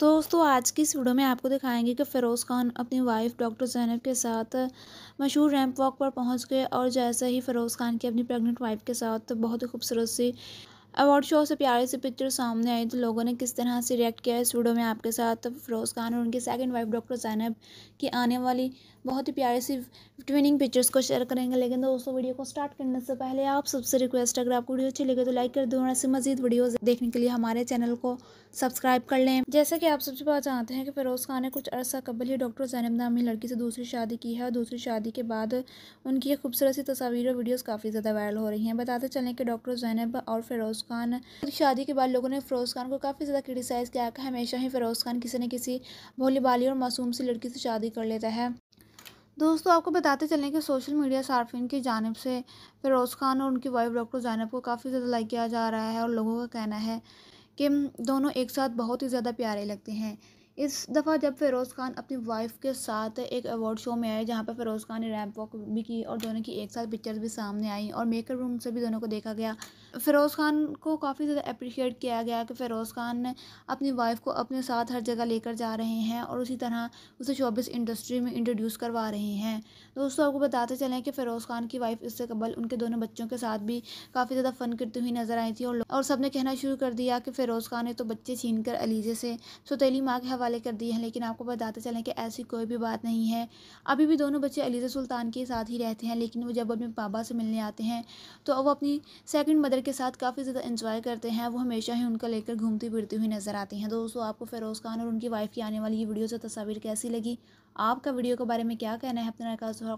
तो दोस्तों आज की इस वीडियो में आपको दिखाएंगे कि फ़िरोज़ खान अपनी वाइफ डॉक्टर जैनब के साथ मशहूर रैंप वॉक पर पहुंच गए और जैसे ही फ़िरोज़ खान की अपनी प्रेग्नेंट वाइफ के साथ बहुत ही खूबसूरत सी अवार्ड शो से प्यारे से पिक्चर सामने आई तो लोगों ने किस तरह से रिएक्ट किया इस वीडियो में आपके साथ तो फरोज़ खान और उनकी सेकंड वाइफ डॉक्टर जैनब की आने वाली बहुत ही प्यारी सी ट्विनिंग पिक्चर्स को शेयर करेंगे लेकिन दोस्तों वीडियो को स्टार्ट करने से पहले आप सबसे रिक्वेस्ट अगर आपको वीडियो अच्छी लगे तो लाइक कर दो और ऐसे मजीद वीडियोज़ देखने के लिए हमारे चैनल को सब्सक्राइब कर लें जैसे कि आप सबसे पता जानते हैं कि फिरोज़ खान ने कुछ अर्सा कबल ही डॉक्टर जैनब नामी लड़की से दूसरी शादी की है और दूसरी शादी के बाद उनकी खूबसूरत सी तस्वीर और वीडियोज़ काफ़ी ज़्यादा वायरल हो रही हैं बताते चलें कि डॉक्टर जैनब और फिरोज़ फरोज खान शादी के बाद लोगों ने फरोज़ खान को काफ़ी ज़्यादा क्रिटिसाइज़ किया कि हमेशा ही फरोज खान किसी न किसी भोली बाली और मासूम सी लड़की से शादी कर लेता है दोस्तों आपको बताते चलें कि सोशल मीडिया सार्फिन की जानब से फ़िरोज़ खान और उनकी वाइफ डॉक्टर जैनब को काफ़ी ज़्यादा लाइक किया जा रहा है और लोगों का कहना है कि दोनों एक साथ बहुत ही ज़्यादा प्यारे लगते हैं इस दफ़ा जब फ़िरोज़ खान अपनी वाइफ के साथ एक अवार्ड शो में आए जहाँ पर फ़िरोज़ खान ने रैम्प वॉक भी की और दोनों की एक साथ पिक्चर्स भी सामने आई और मेकअप रूम से भी दोनों को देखा गया फ़िरोज़ खान को काफ़ी ज़्यादा अप्रिशिएट किया गया कि फ़िरोज़ खान ने अपनी वाइफ को अपने साथ हर जगह लेकर जा रहे हैं और उसी तरह उसे शोबिस इंडस्ट्री में इंट्रोड्यूस करवा रहे हैं दोस्तों आपको बताते चलें कि फ़िरोज़ खान की वाइफ इससे कबल उनके दोनों बच्चों के साथ भी काफ़ी ज़्यादा फ़न करती हुई नज़र आई थी और सब ने कहना शुरू कर दिया कि फ़िरोज़ खान ने तो बच्चे छीन कर अलीजे से सौतीली माँ के हवाले कर दिए हैं लेकिन आपको बताते चलें कि ऐसी कोई भी बात नहीं है अभी भी दोनों बच्चे अलीज़ा सुल्तान के साथ ही रहते हैं लेकिन वो जब अपने पापा से मिलने आते हैं तो वो अपनी सेकंड मदर के साथ काफ़ी ज़्यादा इंजॉय करते हैं वो हमेशा ही उनका लेकर घूमती फिरती हुई नज़र आती हैं दोस्तों आपको फ़िरोज़ खान और उनकी वाइफ़ की आने वाली ये वीडियो से तस्वीर कैसी लगी आपका वीडियो के बारे में क्या कहना है अपना